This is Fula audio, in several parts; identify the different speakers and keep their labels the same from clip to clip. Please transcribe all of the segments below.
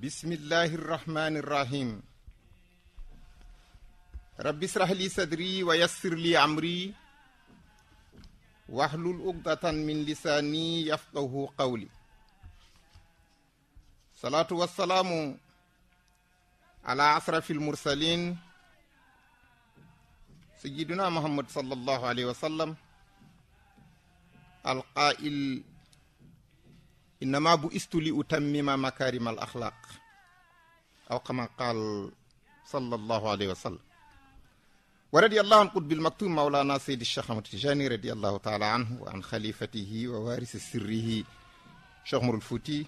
Speaker 1: بسم الله الرحمن الرحيم رب اشرح لي صدري ويسر لي أمري واحلل عقدة من لساني يفقه قولي صلاة والسلام على أشرف المرسلين سيدنا محمد صلى الله عليه وسلم القائل إنما بعثت لأتمم مكارم الأخلاق أو كما قال صلى الله عليه وسلم ورضي الله عن قطب المكتوم مولانا سيد الشيخ أحمد التجاني رضي الله تعالى عنه وعن خليفته ووارث سره شيخ مر الفوتي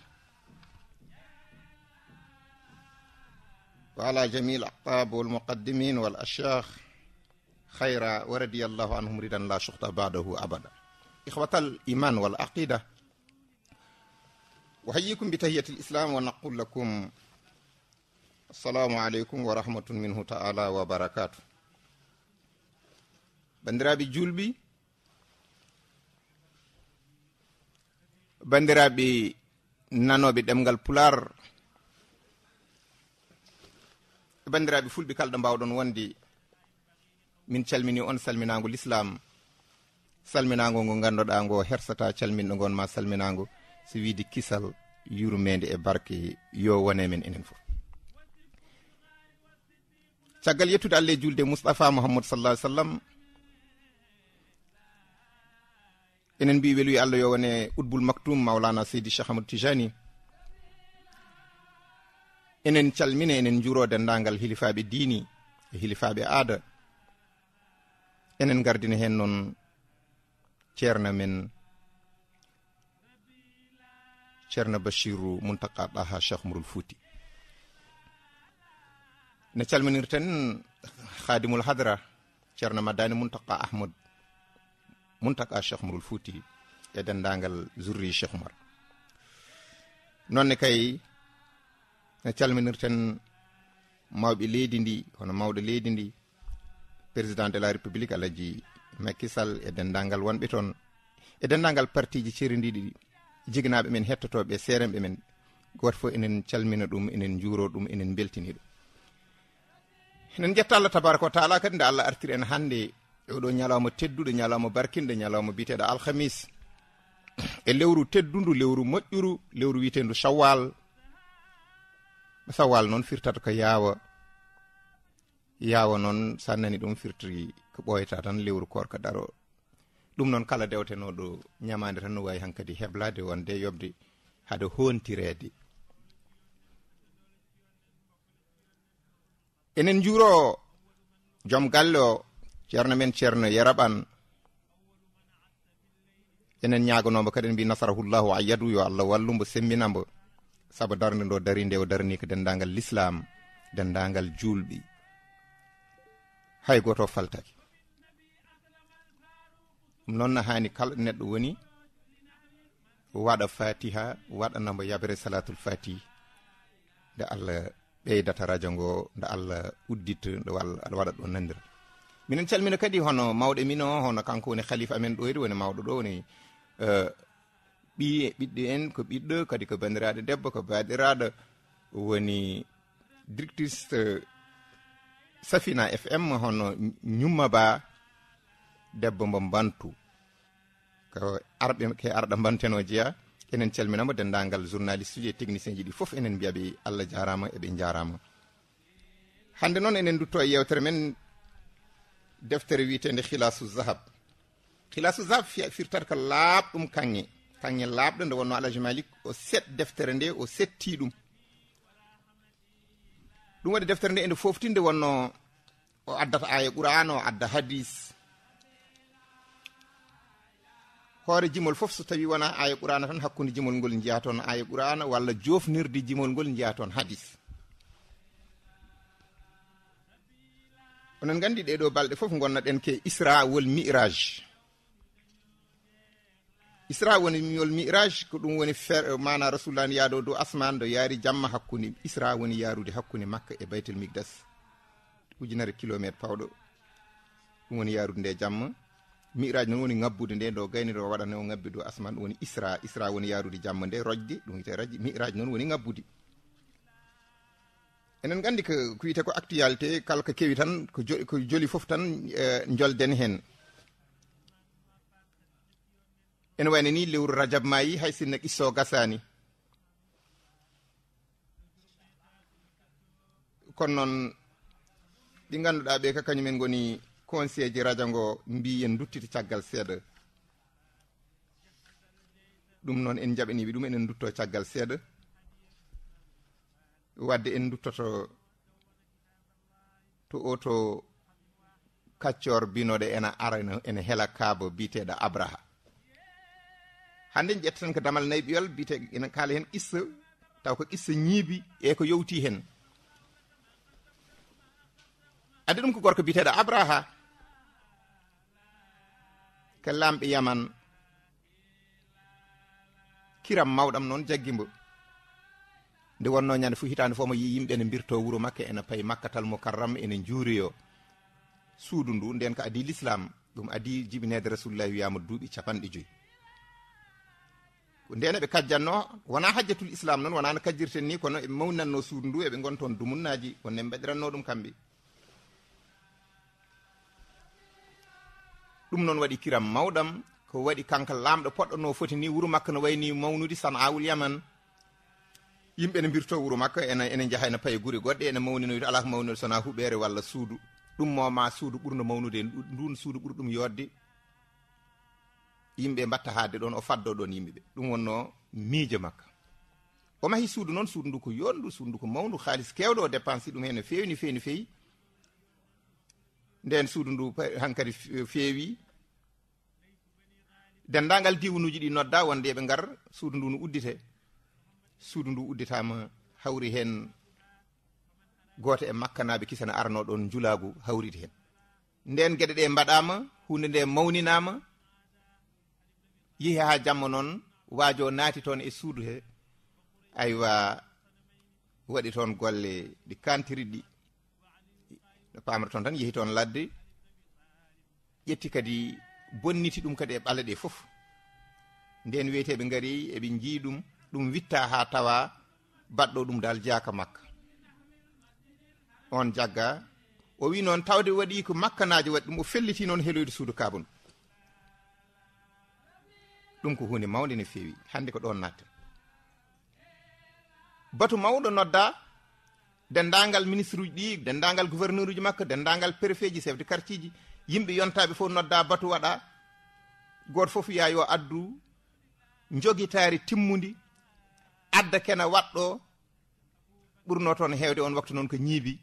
Speaker 1: وعلى جميع الأقطاب والمقدمين والأشياخ خيرا ورضي الله عنهم ردا لا شخط بعده أبدا إخوة الإيمان والعقيدة wahayikum bi tahiyati lislam wa naqul lakum assalamu aleykum wa rahmatun minhu taala wa barakatu bandiraɓe julɓi bandiraɓe nanoɓe ɗemgal pular e bandiraɓe fulɓe kalɗo mbawɗon wonde min calmini on salminago l'islam salminago ngo ganduɗa ngo hersata calminɗo gon ma salminago so wiide kisal yurmede e barke yo wone men enen fof caggal yettude allah e julde moustapha mouhammadou sallah ih sallam enen mbi weluyi allah yo wone udbul mactum mawlana seydi cheikh hamadou tijani enen calmine enen juro dendagal hilifaɓe diini e hilifaɓe aada enen gardine hen noon ceerna men ceerno bachiru muntaka ɗaha cheikh mourol fouti ne calminirten khadimul hadra ceerno madani muntaka ahmoud muntaka cheikh mourol fouti e dendagal jurri cheikh umar nonne kay ne calminirten mawɓe leydi ndi hono mawɗo leydi ndi président de la république alaji makisal e dendagal wonɓe toon e dendagal partiji ceridiɗiɗi jiganaɓe men hettotoɓe e seremɓe men goto fo enen calmina ɗum enen juuro ɗum enen beltini ɗum enen jetta allah tabaraka wa taala kadi nde allah artir en hannde oɗo e ñalawma tedduɗo ñalawma barkinɗo ñalawma biteɗo alhamis e lewru teddundu lewru moƴƴuru lewru wiitendu sawwal sawwal noon firtata ko yaawa yaawa noon sannani ɗum firtri ko ɓoyata tan lewru korka daro ɗum noon kala dewtenoɗo ñamade tan no wawi hankkadi heblade wonde yoɓde haade hontirede enen juro joom galle o ceerno men ceerno yaraɓan enen ñaganomo kadi en mbi nasarahullahu ayyadu yo allah wallumbo sembinambo saabu darde ndo dari nde o darani ko dendagal l'islam dendagal julɓi hay goto faltake noon nahaani kala neɗɗo woni waɗa fatiha waɗanamo yaɓere salatul fatih nde allah ɓeydata radio ngo nde allah uddit nde aɗa waɗat ɗo nanndir minen calmina kadi hono mawɗe min o hono kanko woni halifa amen ɗoyri woni mawɗo ɗo woni ɓi e ɓiɗɗo en ko ɓiɗɗo kadi ko bandiraɗo debbo ko baɗiraɗo woni directrice safina fm hono ñumma ba debbo mbo bantou ko arɓe ke arɗa mbanteno jeeya enen calminama dendagal journaliste uji e technicien ji ɗi foof enen mbiyaɓe allah jarama eɓe jarama hande noon enen dutto e yewtere men deftere witede hilasu zahab hilasu zahab firtata ko laaɓɗum kanŋe kanŋe laaɓɗo nde wonno alaji malik o set deftere nde o setti ɗum ɗum waɗi deftere nde ende foftinde wonno o addata aya qouran o adda hadis hoore jimol foof so tawi wona aya ɓurana tan hakkude jimol ngol jiya toon aya ɓurana walla jofnirde jimol ngol jiya toon hadis onon gandi ɗeɗo balɗe foof gonnoɗen ke isra wol mirage isra woni miol mirage ko ɗum woni fer mana rasulullah ni yaado dow asman do yaari jamma hakkude isra woni yaarude hakkude makka e baytel migdas ujunere kilométre pawɗo ɗum woni yaarude nde e jamma miraji noon woni ngabbude nde ɗo gayni ɗo waɗana o ngabbi dow asman woni isra isra woni yarude jamma nde rojde ɗum wiyete rajji miraji noon woni ngabbude enen gandi ko ko wiyete ko actualité kala ko kewi tan ko joli foof tan e, jolden hen ene wayno ni lewru radiab mayi hay sinno qisso gasani kono noon ɗi ganduɗa ɓe ka kañumen goni conseiller ji radio ngo mbi yen duttita caggal seeɗa ɗum noon en jaɓaniɓe ɗum enen dutto caggal seeɗa wadde en duttoto to to kaccor binoɗo ena ara ene hela kaaba biteɗo abraha hande ƴettatan ko damal nayyi ɓiyol bite ene kaala hen qissa taw ko issa ñiibi e ko yowti hen adi ɗum ko gorko biteɗo abraha ko lamɓe yaman kiram mawɗam noon jaggimbo nde wonno ñande fu hitande fof mo yi yimɓe ne mbirto wuuro makka ene payi makkatal mukarram ene juuriyo suudu ndu nden ko adi l'islam ɗum adi jibinede rasulullahi wiyama duuɓi capanɗe joyi ko ndene ɓe kajjanno wona hajjatul islam noon wona no kajjirten ni kono eɓe mawnanno suudu ndu eɓe gonton dumunnaji wonne ɓe mbaɗiranno ɗum kamɓe ɗum noon waɗi kiram mawɗam ko waɗi kanka lamɗo poɗɗo no foti ni wuuro makko no wayi ni mawnude sana'a wulyaman yimɓe ne mbirto wuuro makko ene ene jaaha ene paye guure goɗɗe ene mawninoyde ala ko mawnino sana'a huɓere walla suudu ɗum moma suudu ɓurdo mawnude ndun suudu ɓuuri ɗum yodde yimɓe mbatta haadde ɗon o faddo ɗon yimɓeɓe ɗum wonno miijo makka o mahi suudu noon suudu ndu ko yonndu suudu ndu ko mawndu haalis kewɗo o dépense ɗum hen no fewi no fewi no fewi nden suudu ndu hankkadi feewi dendagal diwanuji ɗi nodda wonde yoɓe gar suudu ndu no uddite suudu ndu udditama hawri hen goto e makka naɓe kisana arno ɗon julagu hawrite hen nden gueɗe ɗe mbaɗama hunde nde mawninama yeehi ha jamma noon waajo naati toon e suudu he aywa waɗi toon golle ɗi kantiriɗi no pamata toon tan yehi toon ladde ƴetti kadi bonniti ɗum kadi e ɓale ɗe fof nden wiyeteɓe gaari eɓe jii ɗum ɗum witta ha tawa baɗɗo ɗum dal jaaka makka on jagga o wi noon tawde waɗi ko makkanaji waɗi ɗum o felliti noon heloyde suudu kabun ɗum ko hunde mawde no fewi hande ko ɗon natta batu mawɗo nodda dendagal ministre uji ɗi dendagal gouverneur uji makko dendagal préfet ji chef de quartier ji yimɓe yontaɓe fof nodda batu waɗa goto foof ya yo addu joguitaari timmudi adda kene waɗɗo ɓurno toon hewde on waktu noon ko ñiibi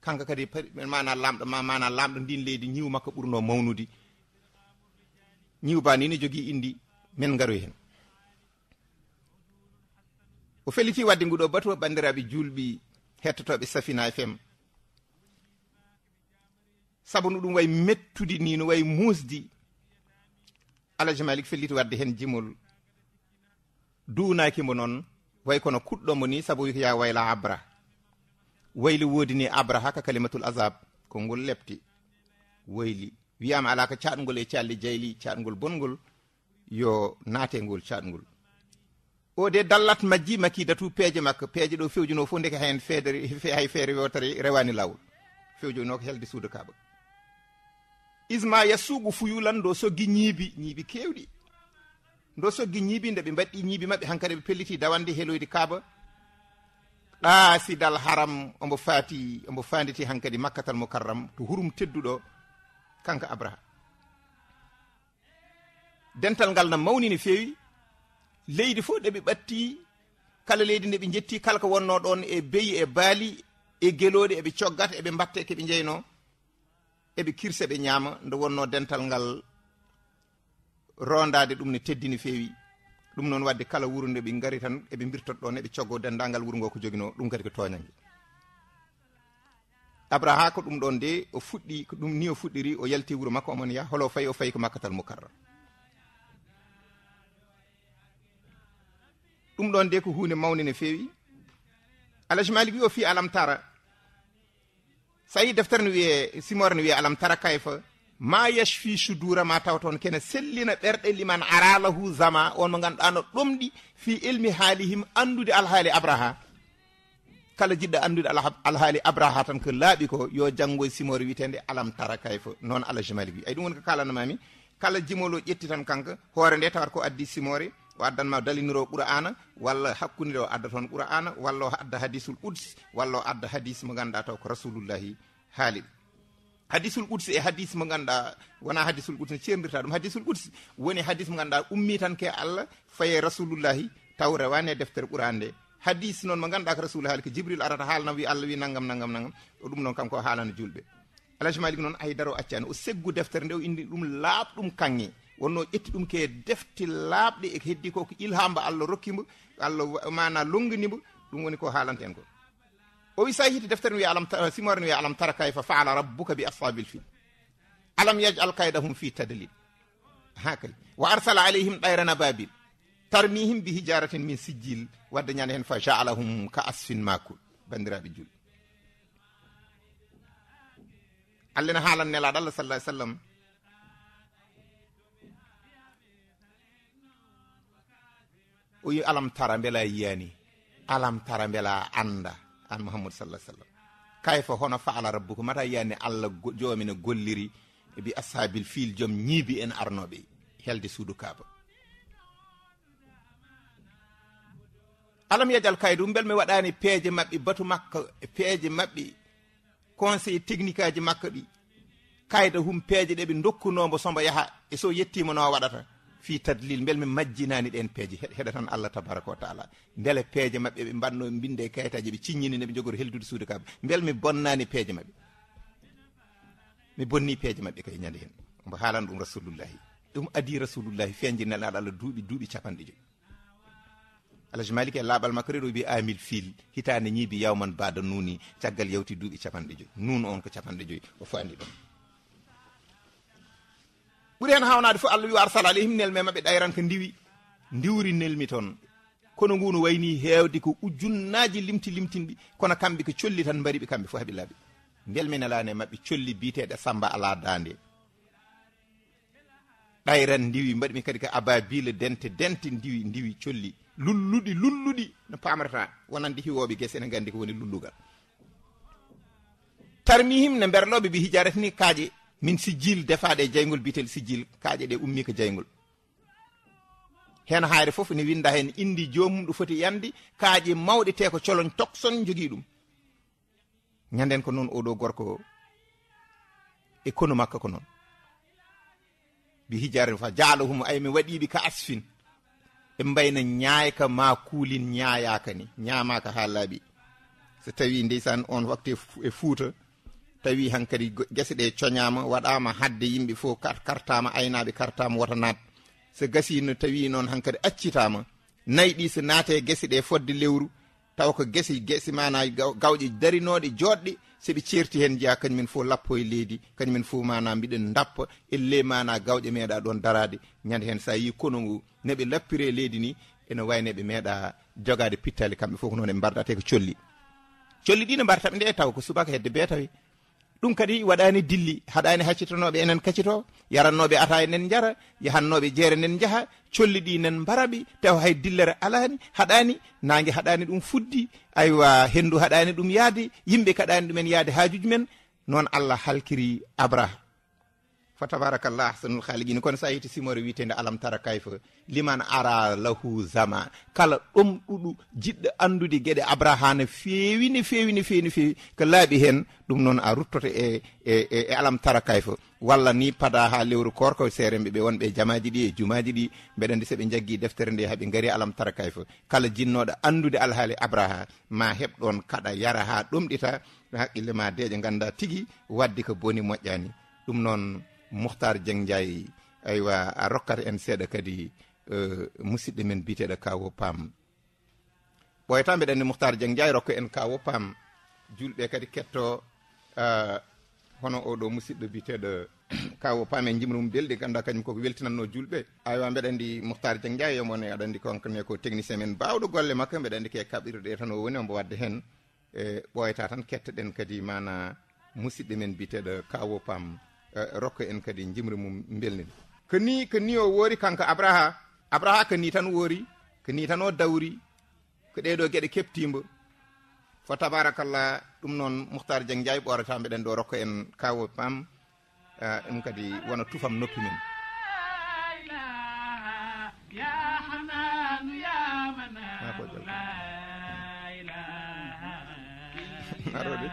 Speaker 1: kanko kadi mana lamɗo ma mana lamɗo ndin leydi ñiw makko ɓurno mawnude ñiwbani ne jogui indi min garoy hen o feliti wadde nguɗo batu bandiraɓe julɓi hettotoɓe safina fm saabu no ɗum way mettude ni no way musdi alaji malik felliti wadde hen jimol duunakimo noon way kono kuɗɗomo ni saabu wiko ya wayla abra wayli woodi ni abra haka kalimatul azab ko ngol lepti wayli wiyama ala ko caɗgol e calli jayli caɗgol bongol yo naate ngol caɗgol o de dallat majji makidatu peeje makko peeje ɗo fewjino fof ndeke hen feedere hay feere wewtere rewani lawol fewjinoko helde suuda kaaba isma yassugu fuyulan do soggui ñiibi ñiibi kewɗi do soggui ñiibi nde ɓe mbaɗɗi ñiibi mabɓe hankkadi ɓe pelliti dawande heloyde kaaba ɗaasidal haram omo faati omo fanditi hankkadi makkatal mokarram to hurum tedduɗo kanko abraha dental ngal na mawni ne fewi leydi fo ɗeɓe ɓatti kala leydi nde ɓe jetti kala ko wonno ɗon e beyi e baali e gelooɗe eɓe coggata eɓe mbatte keɓe jeyno eɓe kirse ɓe ñaama nde wonno dental ngal rondade ɗum ne teddi ni feewi ɗum noon wadde kala wuro nde ɓe gari tan eɓe mbirtot ɗon eɓe coggo dendagal wuro ngo ko jogino ɗum kadi ko toñange abraha ko ɗum ɗon de o fuɗɗi ko ɗum ni o fuɗɗiri o yalti wuro makko omon yaa holo fayi o fayi ko makkatal mukarra ɗum ɗon de ko hunde mawde ne feewi alaji malik wi o fi alam tara so yi deftere no wiye simore no wiye alam tara kayfa ma yashfi sudura ma taw toon kene sellina ɓerɗe liman aralahu zama on mo ganduɗa no ɗomɗi fi ilmi haalihim andude alhaali abraha kala jiɗɗo andude alhaali abraha tan ko laaɓi ko yo janngo e simore witende alam tara kayfa noon alaji malik wi ay ɗum woni ko kalanamami kala jimolo ƴetti tan kanka hoore nde tawat ko addi simore o addanma dalinuro ɓuura ana walla hakkunde o adda toon ɓuura ana walla o adda hadisul udsi walla o adda hadis mo ganduɗa taw ko rasulullahi haali hadisul udsi e hadis mo ganduɗa wona hadisul udsi ne cerdirta ɗum hadisul udsi woni hadis mo ganduɗa ummi tan ke allah faye rasulullahi taw rewani e deftere ɓuurande nde hadis noon mo ganduɗa ko rasulu haali ko jibril arata haalana wi allah wi naggam naggam naggam o ɗum noon kanko haalana julɓe alaji malik noon aydaro accani o seggu deftere nde o indini ɗum laaɓɗum kange wonno ƴetti ɗum ke defti laaɓɗe e heddi ko ko ilhamba allah rokkimo allah mana longinimo ɗum woni ko haalanta en ko o wi sa hiti deftere wi alam simore wiya alam tara kay fa faala rabbuka bi ashabil fil alam yajal kaydahum fi tadlil ha kay wa arsala alayhim ɗayrana babil tarmihim bi hijaratin min sijjil wadda ñande hen fa jaalahum ka asfin makul bandiraɓe julɓe allah ne haalan nelaɗo allah sallah ai sallam o alam tara beela yiyani alam tara beela anda an muhammadu sallah sallam kayfa hono faala rabbuko mata yiyani allah jomina golliri e ashabil fiil joom ñiibi en arnoɓe helde suudu kaaba alam yajal kaydu bel mi waɗani peeje maɓɓe batu makka peeje maɓɓe conseil technique aji makka ɗi kayda hum peeje ɗe ɓe dokkunombo sombo yaha e so yettima no waɗata fi tadlil bel mi majjinani ɗen peeje heɗa tan allah tabaraka wa taala beele peeje maɓɓe ɓe mbanno mbinde kayitaji ɓe ciññini ne ɓe jogori heldude suude kaɓe bel mi bonnani peeje maɓɓe mi bonni peeje maɓɓe kay ñande hen mbo haalan ɗum rasulullahi ɗum adi rasulullahi feñji nelaɗo allah duuɓi duuɓi capanɗe joyi alaji maliki e laaɓal makko reɗo wi amil fil hitande ñiibi yawman bada nuuni caggal yawti duuɓi capanɗe joyi nuun on ko capanɗe joyi o fo andi ɗum ɓuri hen hawnade fo allah wi war sal alayhim nelme maɓe ɗayran ko ndiwi ndiwri nelmi toon kono ngu no wayni hewde ko ujunnaji limti limtinɗi kono kamɓe ko colli tan mbariɓe kamɓe fo haɓilaɓe ndelminalani e maɓɓe colli biteɗe samba ala dande ɗayran ndiwi mbaɗimi kadi ko ababile dente dente ndiwi ndiwi colli lulluɗi lulluɗi no pamrata wonande hiwoɓe guese ene gandi ko woni lullugal tarmihim ne mberloɓe ɓi hijaratini kaaje min sijjil defaade e jeygol bitel sijjil kaaƴe ɗe ummii ko jeygol heen haare fof ne winda heen indi joomum ɗo foti yandi kaaƴe mawɗe te ko colon tokson jogii ɗum ñanden ko noon oɗo gorko e kono makka ko noon mbi hijare fa jaalo humo ay mi waɗiiɓe ka asfin ɓe mbayna ñaayka ma kuulin ñaayaaka ni ñaamaaka haa laaɓi so tawi ndeysan on wakte e fuuta tawi hankadi gese ɗe coñama waɗama hadde yimɓe fo kartama aynaɓe kartama watanat so gasi no tawi noon hankadi accitama nayyi ɗi so naate gese ɗe fodde lewru taw ko gese gese mana gawƴe darinoɗe joɗɗe seɓe certi hen jeeya kañumen fo lappo e leydi kañumen fo mana mbiɗen dappa elle mana gawƴe meeɗa ɗon darade ñande hen sa yi konongu neɓe lappire leydi ni ene wayneɓe meeɗa jogade pittali kamɓe fo ko noon ɓe mbardate ko colli colli ɗi no mbartaɓe nde taw ko subaka hedde beetawe ɗum kadi waɗani dilli haɗani haccitanoɓe enen kaccito yarannoɓe ata enen jara yahannoɓe jeere nen jaha colli ɗi nen mbaraɓe tawa hay dillere alani haɗani nague haɗani ɗum fuddi aywa henndu haɗani ɗum yaade yimɓe kaɗani ɗumen yaade hajuji men noon allah halkiri abraha fa tabaraka llah ahsanul haligini kono sa yeyti simore witende alam tara kayfa liman ara lahu zama kala ɗom ɗuɗu jiɗɗo andude gueɗe abraha no fewi no fewi no fewi no fewi ko laaɓi hen ɗum noon a ruttoto e, e e e alam tara kayfa walla ni pada ha lewru korko seremɓeɓe wonɓe jamaji ɗi e jumaji ɗi mbeɗande soɓe jaggui deftere nde haaɓe gaari alam tara kayfa kala jinnoɗo andude alhaali abraha ma heɓ ɗon kaɗa yara ha ɗomɗita haqqille ma deeƴe ganda tigui wadde ko boni moƴƴani ɗum noon mouhtar dieng ndiaye aywa a rokkat en seeɗa kadi e, musidɗo men biteɗo kawo pam ɓoyata mbeɗa andi mouhtar dieng ndiaye rokka en kawo pam julɓe kadi ketto e, hono oɗo musidɗo biteɗo kawo pam en jimrum belɗi ganduɗa kañum koko weltinanno julɓe aywa mbeɗa andi mouhtar dieng ndiaye yomone aɗa andi konkone ko technicien men mbawɗo golle makko mbeɗa andi ke kaɓirɗe e tan o woni omo wadde hen e ɓoyata tan kettoɗen kadi mana musidɗo men biteɗo kawo pam Eh, rokka en kadi jimri mum belnin ko ni ko ni o woori kanko abraha abraha ko ni tan woori ko ni tan o dawri ko ɗeɗo gueɗe keptimbo fo tabarakallah ɗum noon muhtar dieng ndiaye ɓorata mbeɗen ɗo rokka en kawo pam ɗum eh, kadi wona tufam noppi men
Speaker 2: aroɗe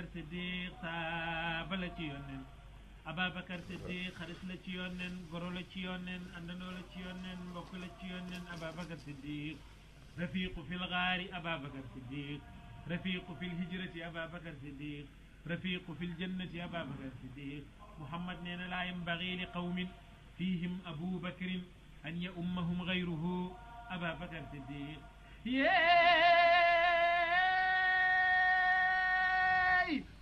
Speaker 2: Ababakar Siddiq saaba la ci yónneen Ababakar Siddiq xarit la ci yónneen goro la ci yónneen àndandoo la ci yónneen mbokk la ci yónneen Ababakar Siddiq rafiqu fil gaari Ababakar Siddiq rafiqu fil hijrati Ababakar Siddiq rafiqu fil jannati Ababakar Siddiq Muhammad nee na laa yambagi li qawmin fihim Abu Bakrin an ya ummahum gayruhu Ababakar Siddiq yee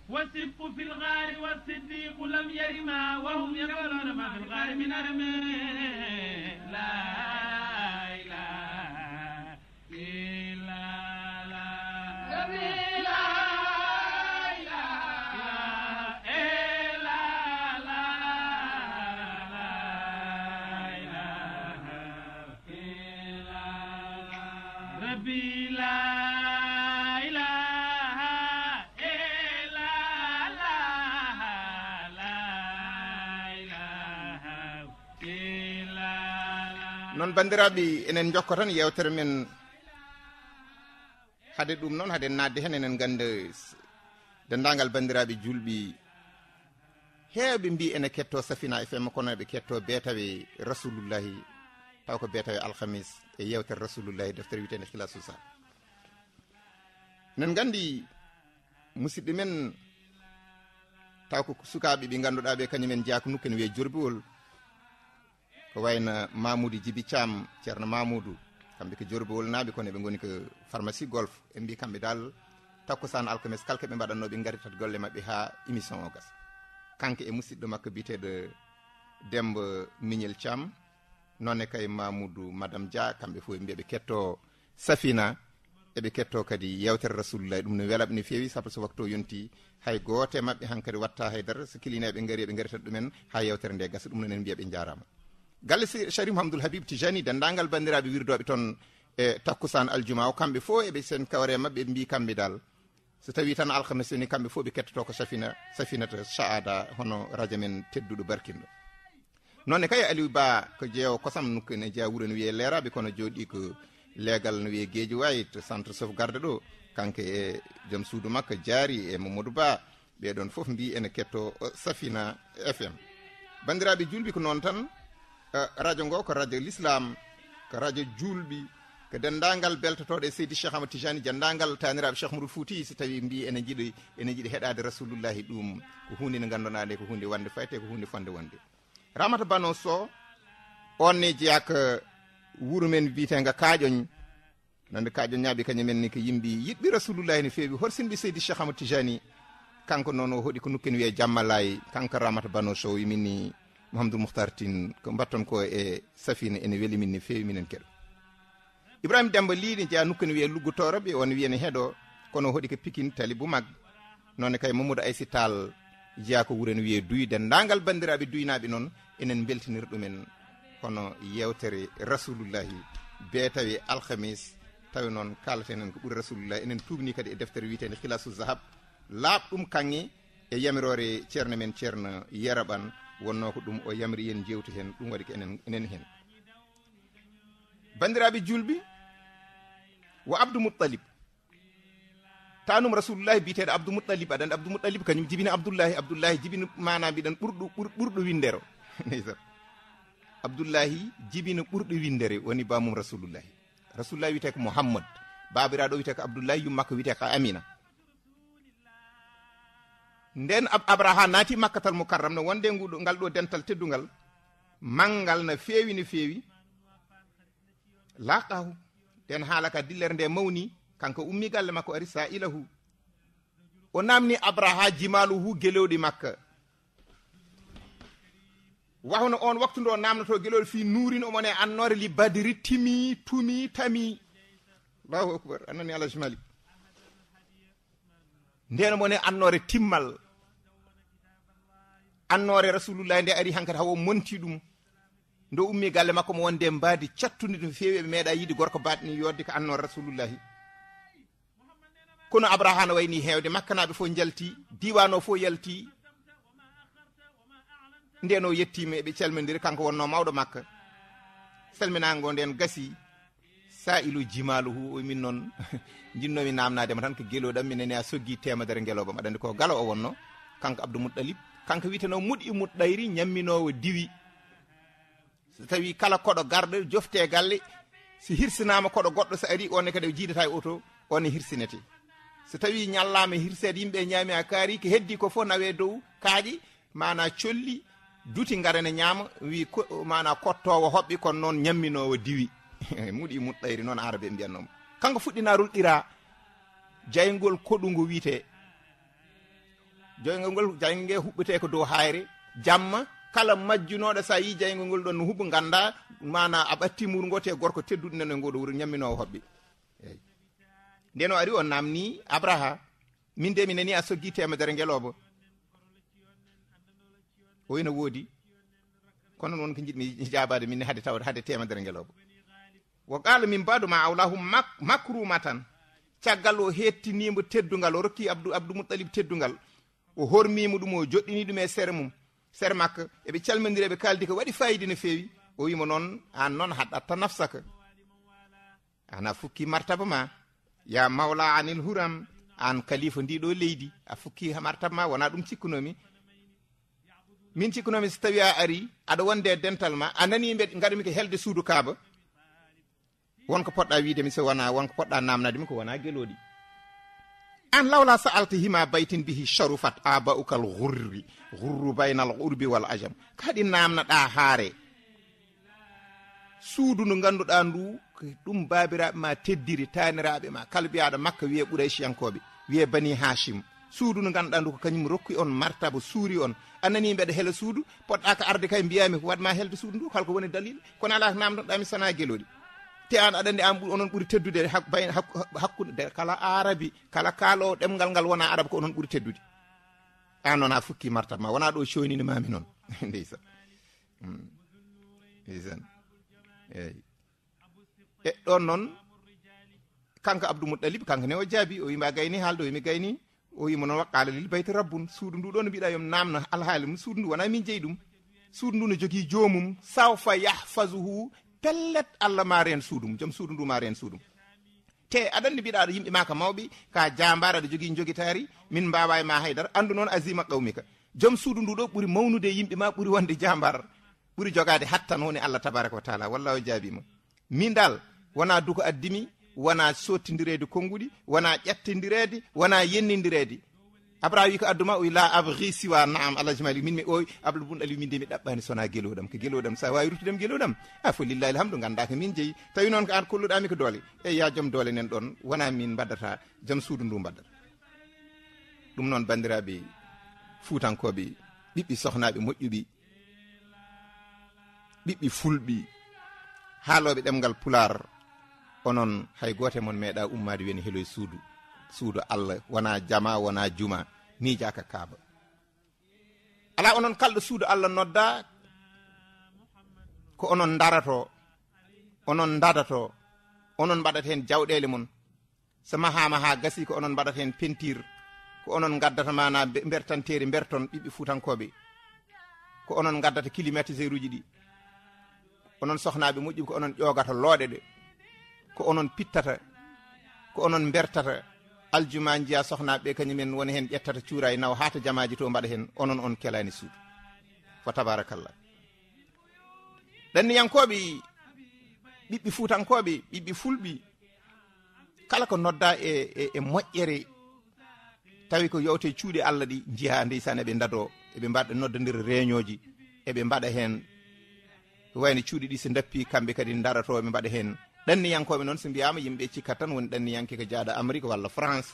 Speaker 2: والصدق في الغار والصديق لم يرما وهم يقولون ما في الغار من أرمين لا
Speaker 1: noon banndiraaɓe enen jokka tan yewtere men hade ɗum noon hade naatde hen enen ngannda denndaangal banndiraaɓe julɓi heewɓe mbi ene ketto safina fm kono eɓe ketto beetawe rasulullahi taw ko beetawe alhamis e yewtere rasulullahi deftere wiitee nde kila susa enen nganndi musidɗe men taw ko sukaaɓe ɓe ngannduɗaaɓe kañumen jeyaku nukken wiye jorbiwol ko wayno mamoudou djiby thiam ceerno mamoudou kamɓe ko jorbowol naaɓe kono ɓe goni ko pharmacie golf ɓe mbi kamɓe dal takkusan alkames kala koɓe mbaɗannoɓe garitat golle mabɓe ha imisong o gas kanko e musidɗo makko biteɗo demba miñel thiam nonne kay mamoudou madame dia kamɓe fof ɓe ketto safina eɓe ketto kadi yewtere rasulullahi dum ne welaɓe no fewi saabu so waktu yonti hay goote mabɓe hankkadi watta haydara so kilineɓe gaari eɓe garitat ɗumen ha yewtere nde gasa ɗum noon en mbiya ɓe jarama galle sharif hamdoul habib tijani dendagal bandiraɓe wirdoɓe toon e takkusan aljuma o kamɓe fo eɓe sen kawre mabɓe ɓe mbi kamɓe dal so tawi tan alkamis ni kamɓe fo ɓe kettoto ko safina safinata saada hono radio men tedduɗo barkinɗo noonne kay aliou ba ko jeewo kosam nokku ene jeeya wuuro ne wiye leeraɓe kono jooɗi ko leegal no wiye geeji wayi to centre sauvegarde ɗo kanko e joom suudu makko jaari e mamadou ba ɓeɗon foof mbi ene ketto safina fm bandiraɓe julɓi ko noon tan Eh, radio ngo ko radio l'islam ko radio julɓi ko dendagal beltotoɗo e seydi cheikh ahmad tijani dendagal taniraɓe cheikh mourou fouti so tawi mbi ene jiiɗi ene jiiɗi heɗade rasulullahi ɗum ko hunde nde gandana nde ko hunde wande fayte ko hunde fonde wonde ramata bano so onne jeyaka wuuro men wiitega kaƴoñ nande kaƴoñ ñaaɓi kañumenni ko yimɓe yiɗɓi rasulullahi no fewi horsinɓe seydi cheikh ahmad tijani kanko noon o hoɗi ko nukken wiye jammalayi kanko ramata bano so wimini mahamdou mouhtar tine ko mbatton ko e safina ene welimin ne fewi minen keɗo ibrahima demba liɗi jeya nukka ne wiye luggotoroɓe on wiyane heeɗo kono hoɗi ko pikine tali boumag noonne kay mamadou aysi tall jeya ko wuurene wiye duyi dendagal bandiraɓe duynaɓe noon enen beltinir ɗumen kono yewtere rasulullahi be tawi alkhamis tawi noon kalatenen ko ɓuuri rasulullahi enen tubni kadi e deftere witeni khilasu zahab laaɓ ɗum kanŋe e yamirore ceerno men ceerno yaraɓan wonno ko ɗum o yamri yen jewti hen ɗum waɗi ko enen hen bandiraɓe julɓi wo abdoumoutalib tanum rasulullahi biteɗo abdoumoutalib aɗan abdoumoutalib kañum jibini abdoullahi abdoullahi jibini mana mbiɗen ɓurɗo ɓurɗo windero abdoullahi jibino ɓurɗo windere woni bamum rasulullahi rasulullahi wiyete ko mouhammad babiraɗo wiyete ko abdoullahi yummakko wiyete ko amina nden abraha naati makkatal mukarram no wonde nguɗo ngal ɗo dental teddungal mangal na feewi no feewi laqahu nden haala ka dillere nde mawni kanko ummi galle makko ari sa'ilahu o namni abraha jimaluhu gelewɗi makka wahno on waktu ndo namnato gelol fi nuurin omon e annore li badiri timi tumi tami allahu akbar anani alajmali nden omon e annore timmal annore rasulullah nde ari hankkadi hawo monti ɗum nde ummi galle makko mo wonde mbaadi cattude ɗum fewi ɓe meeɗa yiide gorko baɗni yodde ko annore rasulullahi kono abraha no wayni hewde makkanaɓe fof jalti diwan o fof yalti nden o yettima eɓe calmidiri kanko wonno mawɗo makka salminago nden gasi sailu jimaluhu min noon jinnomi namnademo tan ko geloɗam mi nani a soggui temedere ngeloba mbaɗa andi ko galo o wonno kanko abdoumoude alib kanko wiiteno muɗi mut ɗayri ñamminowo diwi so tawi kala koɗo garɗo jofte galle so hirsinama koɗo goɗɗo so ari onne kadi o jiidata e auto one hirsinete so tawi ñallama e hirsede yimɓe e ñaami a kaari ko heddi ko fo nawe dow kaaƴi mana colli duti garane ñaama wi mana kottowo hoɓɓi kono noon ñamminowo diwi muɗi mut ɗayri noon arabe mbiyannoma kanko fuɗɗina rulɗira jayngol koɗugo wiite joyngol ngol jayngol ngel huɓɓete ko dow hayre jamma kala majjunoɗo sa yi jayngol ngol ɗon no ganda mana a ɓatti te gorko tedduɗo nano e ngoɗo wuuro ñamminowo hoɓɓe eyi nden ari o namni abraha min de mi nani a soggi temedere ngeloba o woodi kono noon ko jiɗmi jabade min hade taw hade temedere ngeloba wo qala min badu ma awlahum mak, makrumatan caggal o hettinimo teddugal o rokki abdou abdou moutalib teddugal o hormimo ɗum o joɗɗini ɗum e sere mum sere makka eɓe calmodiri eɓe kaldi ko waɗi fayide no fewi o wimo noon an noon haɗɗatta nafsaka ana fukki martaba ma ya mawla anil huram an kalifa ndiɗo leydi a fukki martaba ma wona ɗum cikkunomi min cikkunomi so tawi a ari aɗa wonde dental ma a nani mbe gaɗumi ko helde suudu kaaba wonko poɗɗa widemi so wona wonko poɗɗa namnademi ko wona gueloɗi an lawla sa altihima baytin bihi sharufat abaukal ghurri ghurru baynal urbi wal ajam kadi namnaɗa haare suudu ndu ganduɗa ndu ɗum babiraɓe ma teddiri taniraɓe ma kalbi aɗa makka wiye ɓuraysiyankoɓe wiye bani hashim suudu ndu ganduɗa ndu ko kañum rokki on martaba suuri on ananiɓe aɗa heela suudu poɗɗa ko arde kay mbiyami ko waɗma helde suudu ndu kala ko woni dalil kono ala ko namdoɗami sana gueloɗi te an aɗani an onon ɓuuri teddude hakkude kala arabi kala kaalowo ɗemgal ngal wona arab ko onon ɓuuri teddude an noon ha fukki martat ma wona ɗo coynino mami noon ndeysa ndeysan mm. eyi e ɗon noon kanko abdoumoudo alib kanko ne o jaabi o wima gayni haalde o wimi gayni o wima noon waqqala lil bayte rabboun suudu ndu ɗo no mbiɗa yom namno alhaali mum suudu ndu wona min jeeyi ɗum suudu ndu no jogui joomum sawfa yahfasuhu pellet allah mari en suudum jom suudu ndu mari en suudum te aɗanni mbiɗaɗo yimɓe ma ka mawɓe ka jambar aɗa jogui joguitari min mbawa e ma haydara andu noon asima qawmika joom suudu ndu ɗo ɓuuri mawnude yimɓe ma ɓuuri wonde jambar ɓuuri jogade hattan woni e allah tabaraka wa taala wallah o jaabima min dal wona duko addimi wona sottidirede konnguɗi wona ƴettidirede wona yennidirede abra wi ko adduma o wi la abri siwa naam alhaji mali min mi ɓooy abdoubun ali min de mi ɗaɓɓani sona gelooɗam ko gelooɗam sa wawi ruttudem gelooɗam a fo lillah ilhamdu ganda ko min jeeyi tawi noon ko an kolluɗami ko doole eyi ya joom doole nan ɗon wona min mbaddata joom suudu ndu mbaddata ɗum noon bandiraɓe fuutankoɓe ɓiɓɓi sohnaɓe moƴƴuɓi ɓiɓɓi fulɓi haaloɓe ɗemgal pular onon hay goote mon meeɗa ummade weni heloye suudu suudu allah wona jama wona juma ni jaka kaaba ala onon kalɗo suudu allah nodda ko onon darato onon dadato onon mbaɗata hen jawɗele mon so mahama ha gasi ko onon mbaɗata hen pentir ko onon gaddata mana bertanteri berton ɓiɓɓe fuutankoɓe ko onon gaddata climatiseur uji ɗi onon sohnaɓe moƴƴi ko onon ƴogata looɗe ɗe ko onon pittata ko onon bertata aljuma jiya sohnaɓe kañumen woni hen ƴettata cuura e naw ha to jamaji to mbaɗa hen onon on kelani suudu fo tabarakallah ɗanniyankoɓe ɓiɓɓe futankoɓe ɓiɓɓe fulɓi kala ko nodda e e, e moƴƴere tawi ko yewte cuuɗe allah ɗi jiya ndeysan eɓe daado eɓe mbaɗa noddadir reñoji eɓe mbaɗa hen wayno cuuɗi ɗi so dappi kamɓe kadi daratoɓe mbaɗa hen ɗanniyankoɓe noon so mbiyama yimɓe cikkat tan woni ɗanniyanke ko jaaɗo amérique walla france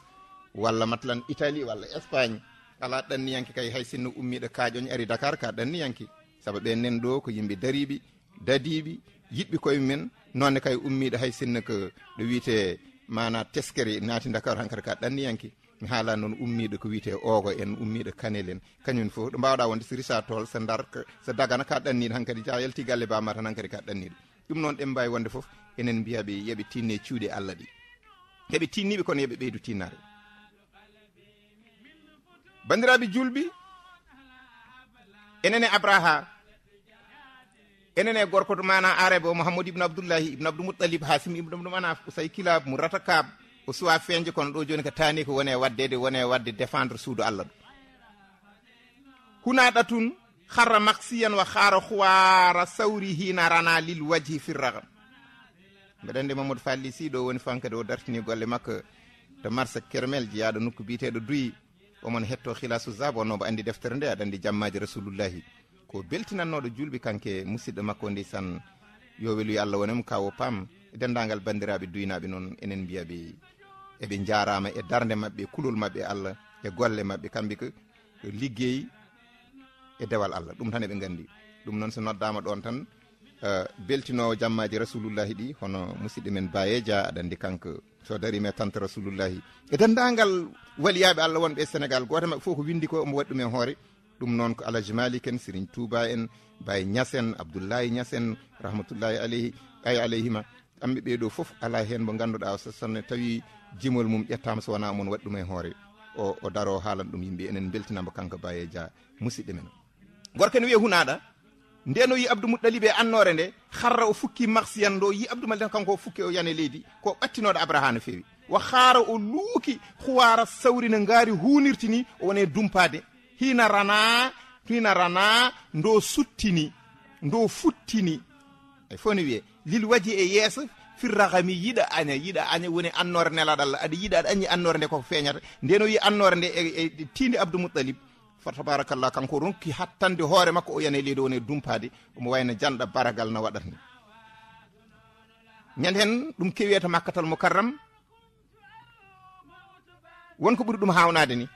Speaker 1: walla matlan italie walla espagne ala ɗanniyanke kay hay sinno ummiɗo kaƴoñ ari dakar ka ɗanniyanke saabu ɓe nen ɗo ko yimɓe dariɓe dadiɓe yiɗɓe koye men nonne kay ummiɗo hay sinno ko ɗo wiite mana teskere naati dakar hankkadi ka ɗanniyanke mi haala noon ummiɗo ko wiite oogo en ummiɗo kanel en kañumen foof ɗo mbawɗa wonde so richard toll so dark so dagana ka ɗanniɗo hankkadi ja yalti galle bamat tan hankkadi ka ɗanniɗo ɗum noon ɗen mbawi wonde foof enen mbiyaɓe yooɓe tinne cuuɗe allah ɗi heɓe tinniɓe kono yooɓe ɓeydu tinnare bandiraɓe julɓi enene abraha enene gorkoto mana arebe o mouhamadou ibne abdoullahi ibne abdou moutalib hasim ibneabdou mana osay kilab mo ratakab o suwa feñde kono ɗo joni ko tani ko wone waddede wone wadde défendre suudu allah ɗu hunaɗa tun harra maksiyan wa hara howara sawri hina rana lil wadji fi rakam mbeɗa andi mamadou falli si ɗo woni fankadi o dartini golle makko to marsa kermel jeyaɗo nokku biteɗo duyi omon hetto hilasu zabo noba andi deftere nde aɗa andi jammaji rasulullahi ko beltinannoɗo julɓe kanke musidɗo makko ndi san yo welu yo allah wonemo kawo pam e dendagal bandiraɓe duynaɓe noon enen mbiyaɓe eɓe jarama e darde mabɓe kulol mabɓe allah e golle mabɓe kamɓe ko ligguey e dewal allah ɗum tan eɓe gandi ɗum noon so noddama ɗon tan Eh, beltinowo jammaji rasulullahi ɗi hono musidɗo men bayeja aɗa andi kanko so darima tante rasulullahi e dendagal waliyaɓe allah wonɓe e sénégal goto mabɓe foof ko windi ko omo waɗi ɗum e hoore ɗum noon ko alaji malik en sirin touba en baye ñasen abdoullahi ñasen rahmatullahi alayhi ay alayhima amɓe ɓeeɗo foof ala hen mo ganduɗa o sosanne tawi jimol mum ƴettama so wona omon waɗi ɗum e hoore o o daaro haalana ɗum yimɓe enen beltinama kanko bayeja musidɗo men gorko ne wiye hunaɗa ndeno yi abdou muɗɗaliɓe annore nde harra o fukki mahsiyan ɗo yi abdou malden kanko fukki o yane leydi ko ɓattinoɗo abraha no fewi wa haara o luuki huwara sawri no ngaari hunirti o wone dumpade hina rana hina rana ndo suttini ndo futtini e fof no wiye lil waji e yeeso firrahami yiɗa aña yiɗa aña woni annore nelaɗallah aɗa yiɗa aɗa añi annore nde koko feeñata ndeno yi annore nde e tinde abdou muɗɗalib fa tabarakallah kanko ronki hattande hoore makko o yiyane leydi woni dumpade omo wayno janɗa baragal no waɗat ni ñande hen ɗum kewiyata makkatal mokarram wonko ɓuuri ɗum hawnade ni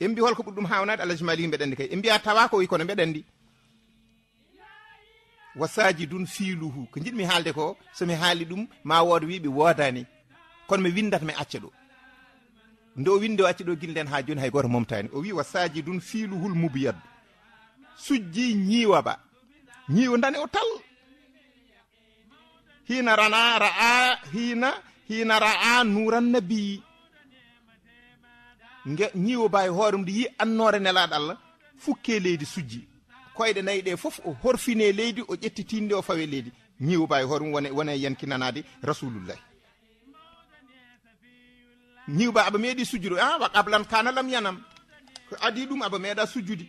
Speaker 1: en mbi holko ɓuuri ɗum hawnade alaji maliki mbeɗa andi kay en mbiya tawa ko wii kono mbeɗa andi wasaji dun fiiluhu ko jiɗmi haalde ko somi haali ɗum ma wooda wiɓe woodani kono mi windata mi acca ɗo nde o winde o acci ɗo guilɗen ha joni hay goto momtani o wi wa saji dun filuhul mubiyad sujji ñiwa ba ñiwa dane o tal hina rana raa hina hina raa nuran nabiyi nge ñiwa bawi e hoore mde yi annore nelaɗo allah fukke leydi sujji koyɗe nayyi ɗe foof o horfine leydi o ƴettitinde o fawe leydi ñiwa bawi e hoore mum wone wone yankinanade rasulullahi ñiwɓa aɓa meeɗi sujjude ah wa ablan kana lam yanam ko adi ɗum aɓa meeɗa sujudi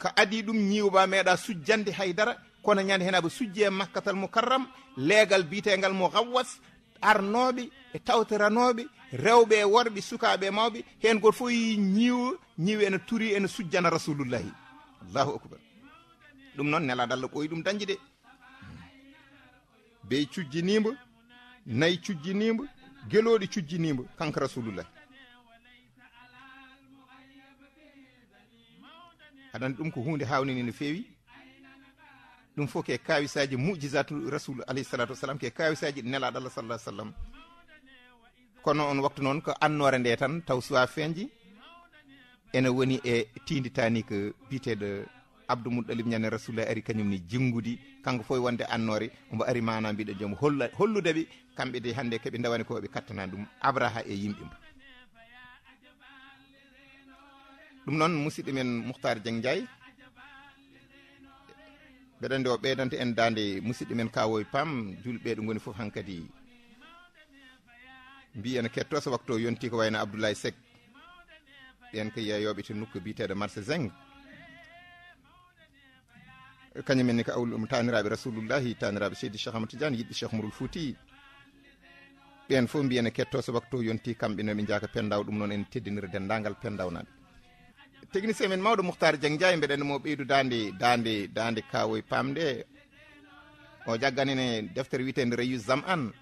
Speaker 1: ko adi ɗum ñiwɓa meeɗa sujjande haydara kono ñande hen aɓa sujji e makkatal mukarram leegal biyetegal mo gawwas arnoɓe e tawtiranoɓe rewɓe e worɓe sukaɓe mawɓe hen goto fof yi ñiwa ene turi ene sujjana rasulullahi allahu akbar ɗum noon nelaɗo allah ɓoyi ɗum dañde de bey cujjinimo nayi cujjinimo gelooɗi cujjinimo kanko rasulullah aɗani ɗum ko hunde hawnini no fewi ɗum fof ke kawisaji mujisatu rasulu alayhi salatu wasalam ke kawisaji nelaɗo allah sallah sallam kono on waktu noon ko annore nde tan taw suwa feñji ene woni e tiditani ko biteɗo abdou moudalim ñane rasoulah ari kañumni jinggudi kanko foye wonde annore omo ari mana mbiɗo joom holludeɓe kamɓe de hande keɓe dawani koɓe kattana ɗum abraha e yimɓe mo ɗum noon musidɗo men mouhtar dieng ndiaye mbeɗa ande o ɓeydanta en dande musidɗo men kawoye pam julɓeɗo gooni foof hankkadi mbiyen ketto so wakto yonti ko wayno abdoulaye sek ɓen ko yeyoɓe to nokku biteɗo marsa zeng kañumen ne ko awlu ɗum taniraɓe rasulullahi taniraɓe seydi cheikh amadou tidiane yiɗɓe cheikh mourol fouti ɓen fof mbiyene ketto sobaka to yonti kamɓe noɓe jaaka pendaw ɗum noon en teddinira dendagal pendawnaɓe technicien men mawɗo mouhtare dieng ndiaye mbeɗen mo ɓeydu dande dande dande kawoy pamde o jagganene deftere wiitede reyu zam an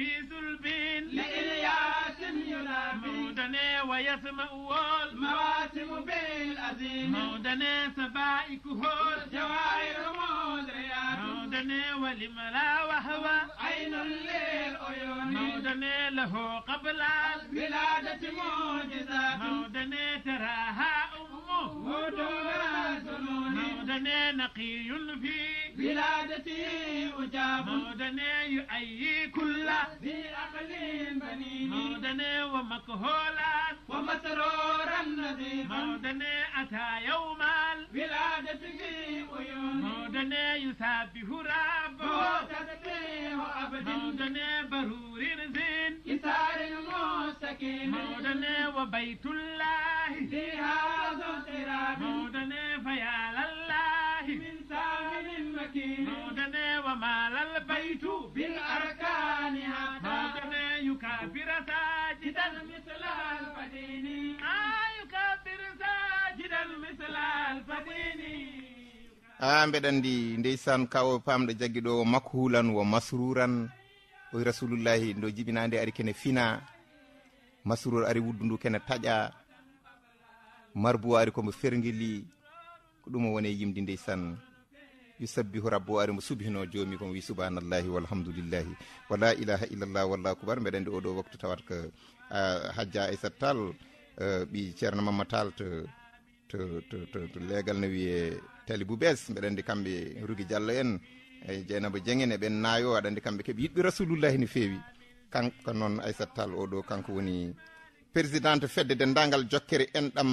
Speaker 2: في ذلب
Speaker 1: لإلياس ينافي
Speaker 2: مودنا ويسمع والمواسم بالأزيم مودنا سبائك هول جواهر مودريات مودنا ولملا وهو عين للعيون مودنا له قبل الولادة معجزات مودنا تراها أمه ودون ذنون أنا نقي في بلادتي أجاب مودنا يؤيي كل ذي عقل بنين مودنا ومكهولا ومسرورا نذير مودنا أتى يوم ولادتك عيون مودنا يسبح رب وتسبيح أبد مودنا برور زين يسار المستقيم مودنا وبيت الله في هذا الصراط مودنا فيا hakimnodanewa malal baytu bil arkani hatadane yukabira sajidan mislal fadini a yukabir sajidan mislal fadini
Speaker 1: a mbeɗandi ndeysan kawo pamɗo jagguiɗo makhulan wo masruran o rasulullahi ndo jibinande ari kene fina masrur ari wuddu ndu kene taƴa marbo ari kombo ferguili ko ɗum o woni e yimdi ndeysan yusabbihu rabbo ari mo subhino joomi ko mo wi subhanallahi walhamdulillahi wala ilaha illallah wallah kubar mbeɗa andi oɗo waktu tawat ko hajja aissat tall e, ɓi ceerno mamma tall to to to leegal no wiye tali boubes mbeɗa andi kamɓe rugui diallo en e dieynaba dieguen e ɓen naayo aɗa andi kamɓe keeɓi yiɗɓe rasulullahi no feewi kanko noon aissat tall oɗo kanko woni présidente fedde dendagal jokkere enɗam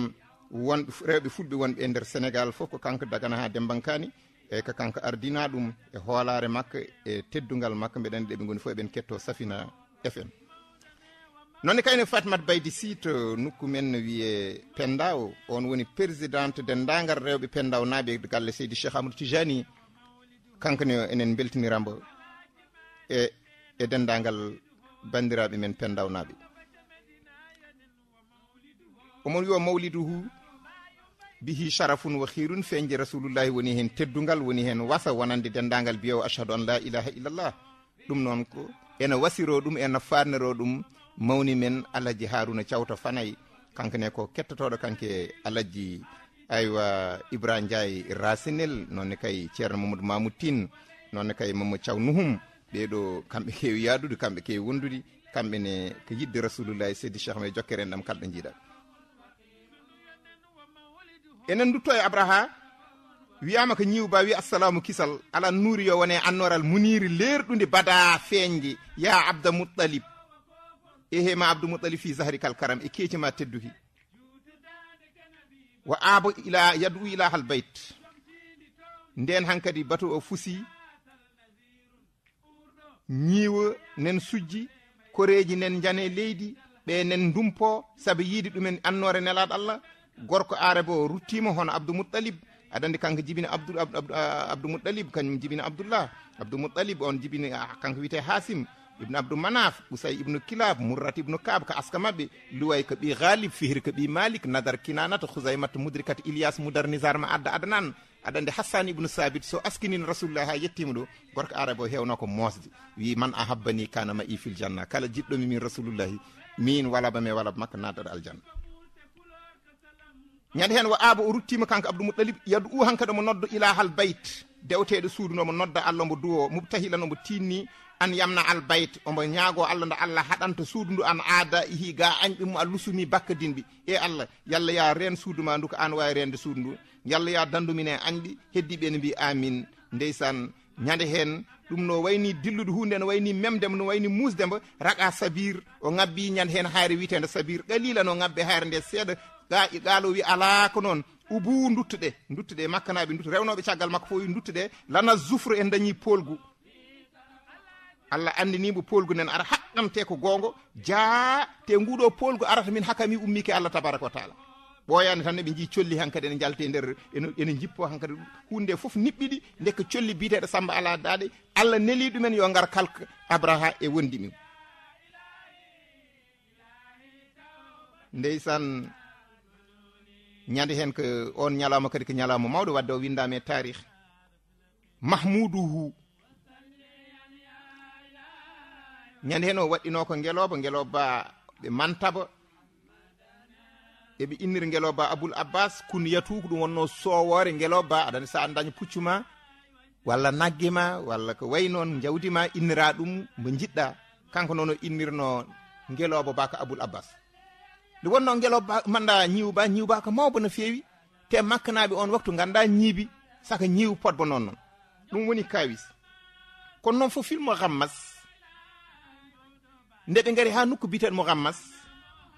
Speaker 1: wonɓe rewɓe fulɓe wonɓe e nder sénégal foof ko kanko dagana ha dembankani eyyi ko kanko ardina ɗum e hoolare makko e teddugal makko mbeɗa andi ɗeɓe gooni fof eɓen ketto safina fm noonne kayne fatimat baydi site nokku men wiye penda o on woni présidente dendagal rewɓe penda o naaɓe galle seydi cheikh amadou tijani kanko ne enen beltiniramba e e dendagal bandiraɓe men penda o naaɓe omon wiwa mawlidou hu bihi sharafun wa hirun feñde rasulullahi woni hen teddugal woni hen wasa wonande dendagal biyewo achhadu an la ilaha illallah ɗum noon ko ene wasiro ɗum ene farniro ɗum mawni men alhaji haruna cawta fanay kankone ko kettotoɗo kanke alhaji aywa ibra diay rasinel nonne kay ceerno mamadou mamoud tine nonne kay mamadou thiaw nuhum ɓeɗo kamɓe kewi yaadude kamɓe kewi wondude kamɓene ko yidde rasulullahi seydi cheikh ma jokkere enɗam kalɗo jiiɗal enen dutto e abraha wiyama ko ba wi assalamu kisal ala nuuri yo wone annoral muniri leerɗude bada feeñde ya abda muttalib ehe ma abdou muttalib fi zahri kal karam e ma tedduhi wa aaba ila yadu ila hal bayt nden hankadi bato o fusi ñiiwa nen sujji koreji nen jane leydi ɓe nen dumpo saabi yiidi ɗumen annore nelaɗo allah gorko arabe o ruttima hono abdoumouttalib aɗa andi kanko jibini abdou abdoumouttalib kañum jibini abdoullah abdoumouttalib on jibini kanko wiyete hasim ibnu abdou manaf ibnu kilab murrat ibnu kab ko aska mabɓe luway ko ɓi ghalib fihir ko ɓi malik nadar kinanata housaymata mudrikat ilias mudarnisar ma adda adanan aɗa andi ibn ibnu sabit so askinin rasulullah ha yettima ɗo gorko arabe o hewno ko mosde wi man a habbani kanama ifil janna kala jiɗɗomi min rasulullahi min walabame walaba makko naddaɗo aljanna ñande hen wo aba o ruttima kanko abdoumoudalib yaadu u hankkade mo nodda ilahal bayt dewteɗo suudunomo nodda allah mo duwo mobo tahila nomo tinni an yamna albayt omo ñaago allah nde allah haɗanta suudu ndu an aada hiiga añɓe mum a lusumi bakka dinɓi e allah yallah ya reen suudu ma ndu ko an wawi rende suudu ndu yallah ya dandumine añɗi heddiɓe ne mbi amin ndeysan ñande hen ɗum no wayni dillude hunde no wayni memdema no wayni musdemba raqa sabir o ngabbi ñande hen haare witede sabir qalila no ngabbe haare nde seeɗa ga iqalo wi ala ko noon ubu duttuɗe duttuɗe e makkanaɓe dutt rewnoɓe caggal makko fo wi duttuɗe lana zufre en dañi polgu allah andinimo polgu nen ara haqɗante ko gongo ja te nguɗo polgu arata min hakami ummike allah tabaraka wa taala ɓoyani tan eɓe jii colli hankkadi ene jalte nder ene jippo hankkadi hunde fof niɓɓiɗi ndeke colli biteɗo samba ala daɗe allah neli ɗumen yo gar kalka abraha e wondimi ndeysan ñande hen ko on ñalawma kadi ko ñalawma mawɗo wadde o windama e tarih mahmuduhu ñande hen o waɗɗino ko ngeloba ngeloba ɓe mantaba eɓe innir ngeloba aboul abbas yatu ko ɗum wonno sowore ngeloba aɗani sa daña puccuma ma walla nagge ma walla ko way noon jawdima ma innira ɗum mo kanko noon o ngeloba baka aboul abbas nde wonno geloba manda ñiwba ñiwba ko mawba no fewi te makkanaɓe on waktu ganda ñiibi saka ñiiw potba noon noon ɗum woni kawis kono noon fo fil mouhammas nde ɓe gaari ha nokku bitat mouhammas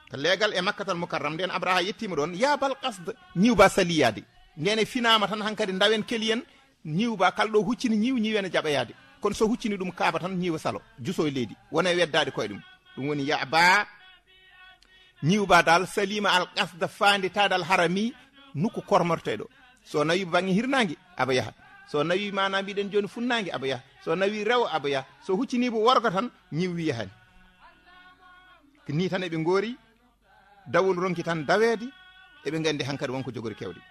Speaker 1: to leegal e makkatal moukarram nden abraha yettima ɗon yabal kasde ñiwba saliyade ndene finama tan hankkadi dawen keeli en ñiwba kalaɗo huccini ñiw ñiwene jaɓayade kono so huccini ɗum kaaba tan ñiiwa salo juso leydi wona e weddade koye ɗum ɗum woni yaba ñiwbadal salima al kasda fandi tadal harami nuku kormorteɗo so nawi bangi hirnage aba yaaha so nawi mana mbiɗen joni funnage aba yaaha so nawi rewo aba yaaha so huccinibo worgo tan ñiwwi yahani ni tan eɓe goori dawol ronki tan dawede eɓe gandi hankkadi wonko jogori kewɗe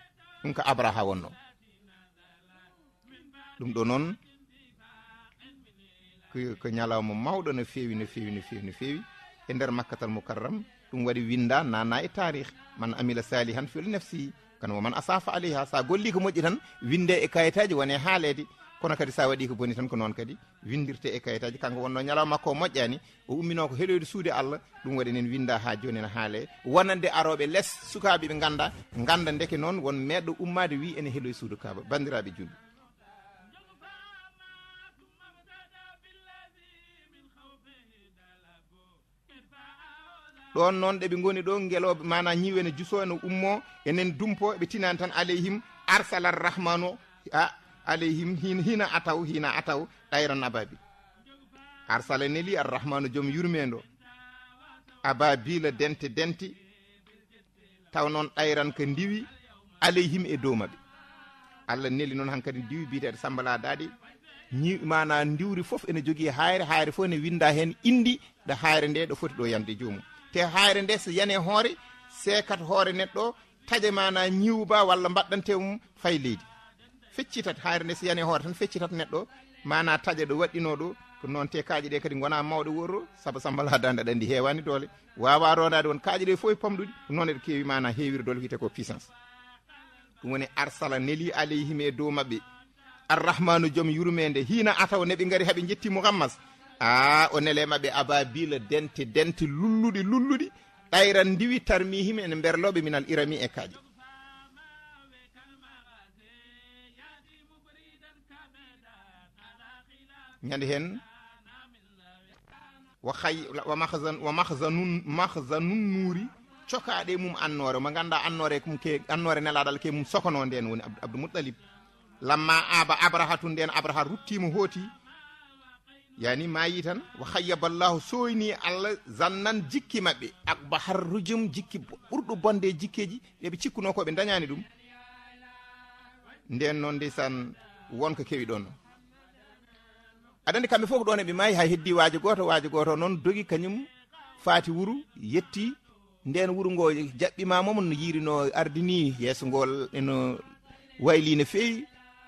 Speaker 1: ɗum ko abraha wonno ɗum ɗo noon ko ñalawma mawɗo no fewi no fewi no fewi no fewi no e nder makkatal mukarram ɗum waɗi winda nana e tarih man amila sali han fiol nefsi kono woman asafa alayha sa golli ko moƴƴi tan winde e kayitaji wone haalede kono kadi sa waɗi ko boni tan ko noon kadi windirte e kayitaji kanko wonno ñalaw makko o moƴƴani o ummino ko heloyde suude allah ɗum waɗi nen winda ha joni ne haale wonande aroɓe less sukaɓe ɓe ganda ganda ndeke noon won meɗɗo ummade wi ene heloye suudu kaba bandiraɓe julɓe ɗon noon ɓe ɓe goni ɗo gueloɓe mana ñiwe ne juso ene ummo enen dumpo ɓe tinani tan alayhim arsala rahman o a alayhim hina ataw hina ataw ɗayran ababi arsala neli arrahmanu joom yurmendo ababila dente denti taw noon ɗayran ko ndiwi alayhim e dow maɓe allah neli noon hankkadi diwi biteɗe sambala daɗi ñi mana diwri foof ene jogui haare haare foof ene winda hen indi ɗo haare nde ɗo foti ɗo yamde joomum te hayre nde so yane hoore sekat hoore neɗɗo taƴe mana ñiwba walla mbaɗɗante mum fay leydi feccitat hayre nde so yane hoore tan feccitat neɗɗo mana taƴa ɗo waɗɗino ɗo ko noon te kaaƴe ɗe kadi gona mawɗo worro saabu sambala dande aɗa andi hewani doole wawa rondade won kaaƴe ɗe foof e pamɗuɗi ko noon eɗa keewi mana heewir doole wiyete ko puissance ɗum woni arsala neli alayhim e dow mabɓe arrahmanu joom yurmede hiina ataw neɓe gaari haaɓe jetti mouhammas a o nele maɓe ababila dente dente lulluɗi lulluɗi ɗayran ndiwi tarmihim ene mberloɓe minal irami e kaaƴe ñande hen wa hay wa mahsan wa mahsanun mahsanun nuuri cokaɗe mum annore mo ganduɗa annore kum e ke annore nelaɗal ke mum sokono nden woni abdou moutalib lamma aba abraha tu nden abraha ruttimo hooti yani mayi tan wa hayyaballahu soyni allah zannan jikki maɓɓe akba harrujum jikki ɓurɗo bonde jikkeji ɓeɓe cikkuno koɓe dañani ɗum nden noon ndesan wonko kewi ɗon aɗandi kamɓe fof ko ɗon eɓe mayi ha heddi waaji goto waaji goto noon dogui kañum faati wuuro yetti nden wuuro ngo jaɓɓimamomo no yirino ardini yeeso ngol ene wayli no feewi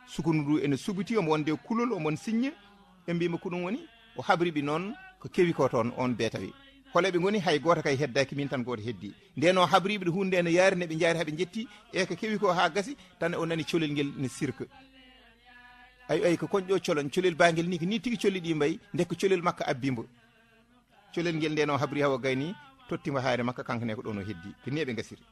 Speaker 1: sukunu ndu ene suɓiti omo wonde kulol omon signe ɓe mbima ko ɗum woni o habriɓe noon ko kewi ko toon on be tawi hole ɓe goni hay goto kay heddaki min tan goto heddi ndeno habriɓe ɗo hunde ne yaari neɓe jaari haɓe jetti e ko kewi ko ha gasi tan o nani colel ngel ne sirque ay ay ko koñƴo colon colel bangel ni ko ni tigui colli ɗi mbayi nde ko colel makko abbimbo colel ngel ndeno habri hawo gayni tottima haare makka kankane ko ɗono heddi ko ni eɓe gasiri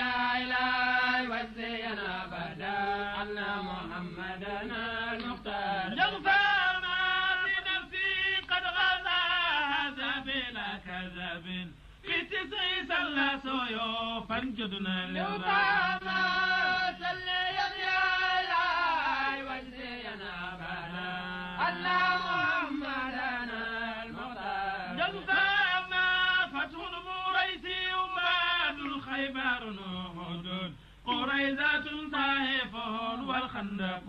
Speaker 2: لا إله وزينا بدا أن محمدنا المختار يغفر ما في نفسي قد غزا هذا بلا كذب في تسع سلا سيوفا جدنا فإذا تنصى فهول والخندق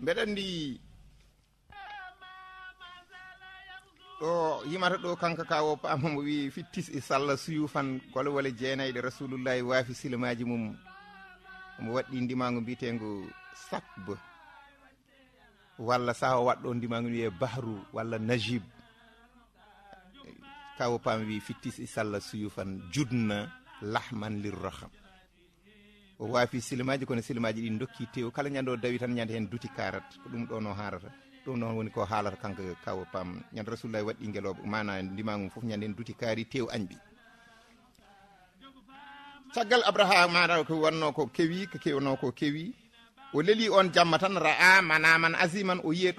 Speaker 1: mbeɗa andi ɗo yimata ɗo kanka ka o pamamo wi fittis e sallah suyufan gole wole jeenayɗe rasulullahi waafi silamaji mum omo waɗɗi ndimago walla saha o watɗo ndimami wiye bahru walla najib kawo pam wi fittis isalla suyufan judna lahman lirraham o waafi silimaji kono silimaji ɗi dokki tew kala ñande o dawi tan ñande hen duti karat ko ɗum ɗon harata ɗum woni ko haalata kanko kawo pam ñande rasulullahi waɗɗi guel mana ndimagum foof ñande hen duti kaari tew añɓi caggal abrahama ko wanno ko kewi ko kewno ko kewi o leli on jamma tan ra'a manaman asiman o yi e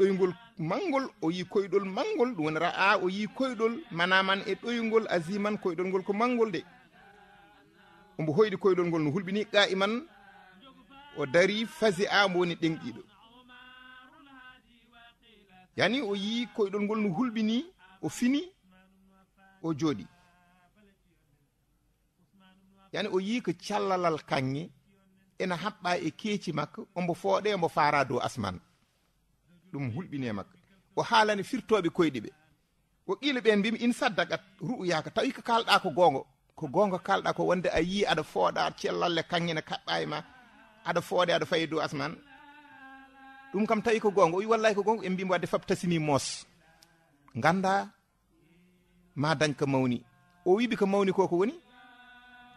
Speaker 1: mangol o yi koyɗol mangol ɗum woni ra'a o yi koyɗol manaman e ɗoygol asiman koyɗol ngol ko mangol de ombo hoyɗi koyɗol ngol no hulɓini qa'iman o dari fasi a mo woni ɗenɗiɗo yani o yi koyɗol ngol no hulɓini o fini o jooɗi yani o yi ko callalal kanŋe ena haɓɓa e keeci makko ombo fooɗe mbo fara dow asman ɗum hulɓine makko o haalani firtoɓe koyɗi ɓe o qiilo ɓen mbimi in saddagat ru'uyaka tawi ko kalɗa ko gongo ko gonga kalɗa ko wonde a yi aɗa fooɗa cellalle kangene kaɓɓa e ma aɗa fooɗe aɗa fayi dow asman ɗum kam tawi ko gongo o wi wallay ko gongo en mbimi wadde faab tasini moos ganda ma dañ ko mawni o wiɓi ko mawni ko ko woni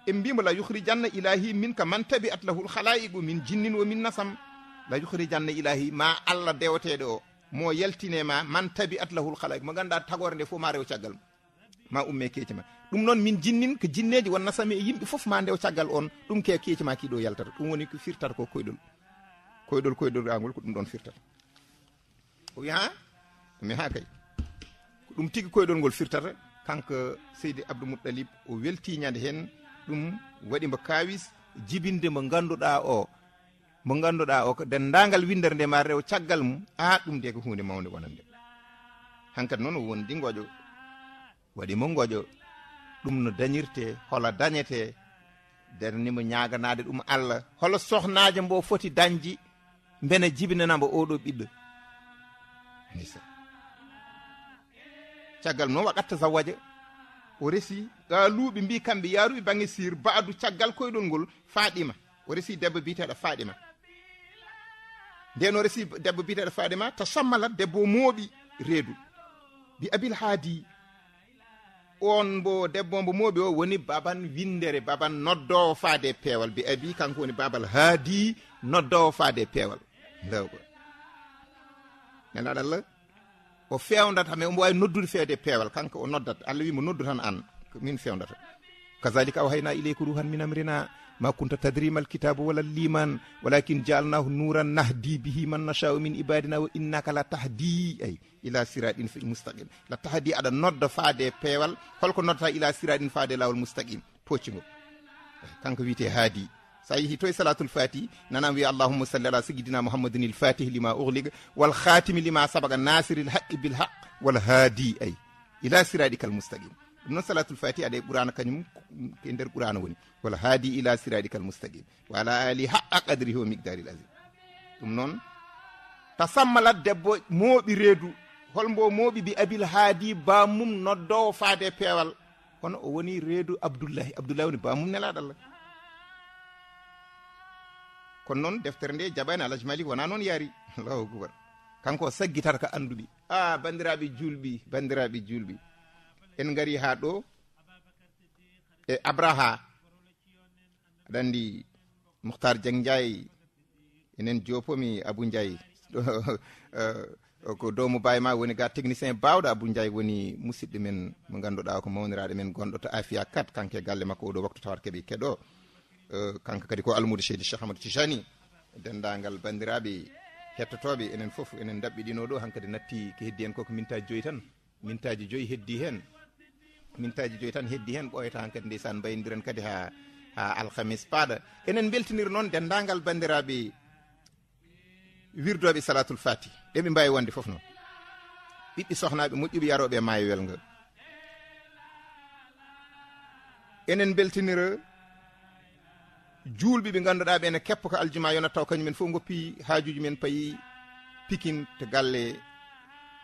Speaker 1: en mbimo la yuhrijanna ilahi min ka man tabi at lahul halayiqu min jinnin wo min nasam la yuhrijanna ilahi ma alla dewoteɗo o mo yaltinema man tabi at lahul halayiqu mo ganduɗa tagore nde fof ma rew caggal ma umme keeci ma ɗum noon min jinnin ko jinneji won nasami e yimɓe fof ma ndew caggal on ɗum ke keeci ma kiɗo yaltata ɗum woni ko firtata ko koyɗol koyɗol koyɗol angol ko ɗum ɗon firtata o wi ha mi ha kay ko ɗum tigui koyɗol ngol kanko seydi abdou mouɗalib o welti ñande hen ɗum waɗi mbo kawis jibinde mo ganduɗa o mo ganduɗa o ko dendagal windere nde mar rew caggal mum a ɗum de ko hunde mawde wonande hankkadi noon wondi gojo waɗi mo gojo ɗum no dañirte hola dañete dernimo ñaganade ɗum allah holo sohnajo mbo foti dañji beene jibinanamo oɗo ɓiɗɗo caggal mum noon waɗatta sawwaje o resi galuuɓe mbi kamɓe yaruɓe bange sir baadu caggal koyɗol ngol faaɗima o resi debbo biteɗo faaɗima nden o resi debbo biteɗo faaɗima ta sammalat debbo mooɓi reedu mbi abil haadi on mbo debbo mbo mooɓi o woni baban windere baban noddowo faade peewal mbi abi kanko woni babal haadi noddowo faade peewal lewɓo nanaɗallah o fewdata mais omo wawi noddude fewde e pewal kanko o noddat allah wimo noddu tan an min fewdata kazalika aw hayna ileyku ruhan min amrina ma kunta tadrimal kitabu walla liman walakin jaalnahu nuran nahdi bihi man nachau min ibadina wo innaka la tahdi ay ila siraɗin fi moustaqim la tahdi aɗa nodda faade e pewal holko noddata ila siraɗin faade lawol moustaqim poccigol kanko wiite haadi sa yeehi to salatul fati nanam wiya allahumma salli ala sayidina mouhammadin il fatih lima ohliga wal khatimi lima sabaga nasir nasiril haqqi bil haq wal hadi ay ila siraɗikal moustaqim ɗum noon salatul fati aɗa e ɓurana kañum e nder ɓurana woni wala haadi ila siraɗikal mustaqim wa ala ali haqa qadrihi o migdaril asim ɗum noon tasammalat debbo mooɓi reedu holmbo mooɓi bi abil haadi bamum noddowo faade e peewal kono o woni reedu abdoullahi abdoullahi woni bamum nelaɗo allah kono noon deftere nde jaɓani alhaji malik wona noon yaari allahu akbar kanko saggitata ka anduɓe a bandiraɓe julɓi bandiraɓe julɓi en gari ha ɗo e abraha aɗa andi mouhtar dieng ndiaye enen jopomi abou ndiaye ko dow mo bawi woni ga technicien bawɗo abou ndiaye woni musidɗo men mo ganduɗa ko mawniraɗo men gonɗo to afia 4 kanke galle makko oɗo waktu tawat keeɓi keɗo Eh, kanko kadi ko almudo seydi chahamadou tijani dendagal bandiraɓe hettotoɓe enen foof enen dabɓiɗino ɗo hankkadi natti ko heddi hen koko mintaji joyyi tan mintaji joyyi heddi hen mintaji joyyi tan heddi hen ɓoyata hankkadi ndeysan mbayidiren kadi ha ha alhamis paɗa enen beltinir noon dendagal bandiraɓe wirdoɓe salatul faty ɗeɓe mbawi wonde foof noon ɓiɓɓe sohnaɓe moƴƴuɓe yaroɓe e maayo welgo enen beltinira julɓe ɓe ganduɗa ɓe ene keppo ko aljuma yonata taw kañumen fof goppi hajuji men payi pikin to galle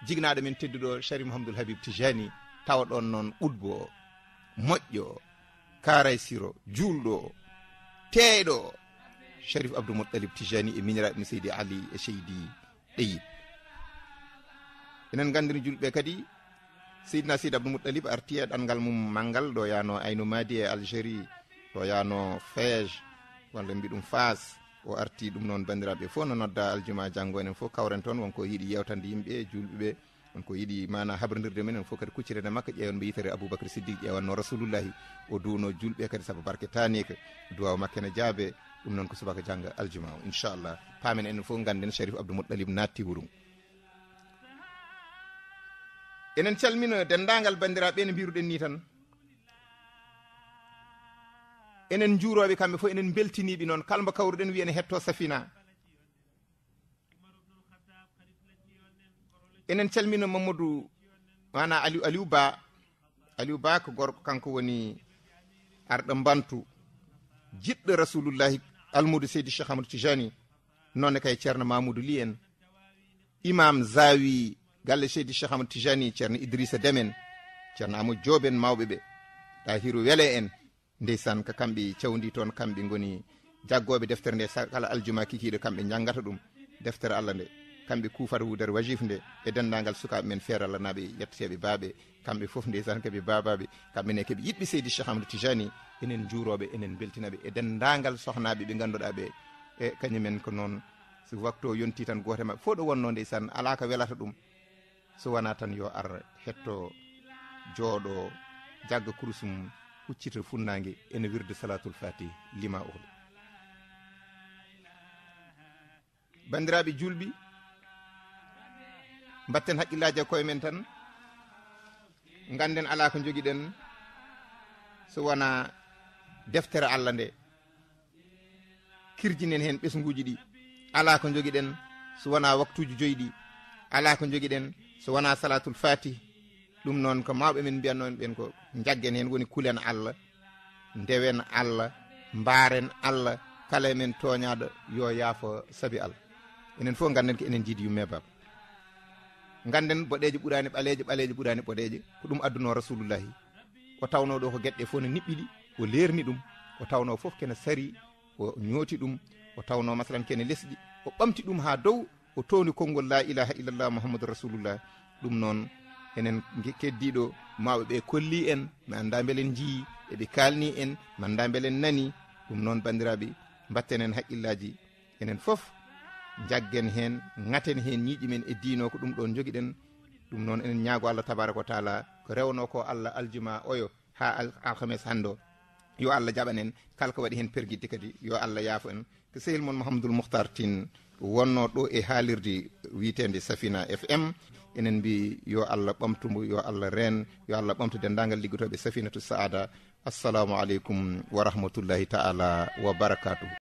Speaker 1: jignaɗo men tedduɗo chari mouhamadoul habib tijani tawa ɗon noon ɓuɗbo moƴƴo karay siro julɗo teeɗo sharif abdoumod alib tijani e miniraɓe mi seydi ali e seydi ɗeyid enen gandiri julɓe kadi seydina seydi abdoumod alib arti e ɗanngal mum maggal ɗo yano ayno madi e algérie ɗo yano fége walla mbi ɗum phase o arti ɗum noon bandiraɓe fo no nodda aljuma e janggo enen foof kawren toon wonko yiiɗi yewtande yimɓe julɓeɓe wonko yiiɗi mana habrodirde men en fof kadi kuccirede makko ƴeewanmo yitere aboubacry siddiqe ƴeewanno rasulullahi o duno julɓe kadi saabu barke tanika duwaw makke ne jaabe ɗum noon ko subaka jangga aljuma o inchallah paamen enen foof ganden sharif alim natti wurum enen calmina dendagal bandiraɓe ne mbiruɗen ni tan enen juuroɓe kamɓe fo enen beltiniɓe noon kala mbo kawruɗen wiya ene hetto safina enen calmina mamadou mana aliou aliou ba aliou ba ko gorko kanko woni arɗo bantu jiɗɗo rasulullahi almudou seydi cheikh amadou tijani noonne kay ceerno mamoudou li en imam zawi galle seydi cheikh amadou tijani ceerno idrissa demen ceerno amadou diob en mawɓe ɓe tahirou wele en ndeysan ka kamɓe cawndi toon kamɓe goni jaggooɓe deftere nde kala aljuma kikiiɗo kamɓe janngata ɗum deftere allah nde kamɓe kuufata wudere wajif nde e denndaangal sukaaɓe men feere allah naaɓe yetteteeɓe baaɓe kamɓe fof ndeysan keɓe baabaaɓe kamɓe ne keɓe yiɗɓe seydi cheikh amadou tijani enen juuroɓe enen mbeltinaɓe e denndaangal sohnaaɓe ɓe ngannduɗaa ɓe e kañumen ko noon so waktu o yonti tan goote maɓɓe fof ɗo wonno ndeysan alaa ko welata ɗum so wona tan yo ar hetto jooɗo jagga kurusum huccita funnage ene wirde salatul fati lima ol bandiraɓe julɓi mbatten haqqillaji koye men tan ganden ala ko joguiɗen so wona deftere allah nde kirjinen hen ɓesguji ɗi ala ko joguiɗen so wona waktuji joyyi ɗi ala ko joguiɗen so wona salatul fatih ɗum noon ko mawɓe men mbiyannoɓe ɓen ko jaggen hen woni kulen allah ndewen allah mbaren allah kala men toñaɗo yo yaafo saabi allah enen foof ganden ko enen jiidi yumme baba ganden boɗeje ɓurani ɓaleje ɓaleje ɓurani boɗeje ko ɗum adduno rasulullahi o tawno ɗo ko gueɗɗe foof ne niɓɓiɗi o lerni ɗum o tawno foof kene sari o ñooti ɗum o tawno masalan kene lesɗi o ɓamti ɗum ha dow o towni konngol la ilaha illallah muhammadou rasulullah ɗum noon enen keddiɗo mawɓe ɓe kolli en mi annda beelen jiyi eɓe kalni en mi annda beelen nani ɗum noon bandiraɓe batten en haqqillaji enen foof jaggen hen gaaten hen ñiiƴi men e dino ko ɗum ɗon joguiɗen ɗum noon enen ñaago allah tabaraka wa taala ko rewno ko allah aljuma oyo ha alhamis hande yo allah jaɓan en kala ko waɗi hen perguidde kadi yo allah yaafo en ko sehil moon mouhamadoul mouhtar tin wonno ɗo e haalirde witende safina fm enen mbi yo allah ɓamtumo yo allah reen yo allah ɓamtu denndangal liggotoɓe safinatu saada assalamu aleykum wa rahmatullahi taala wa barakatuhu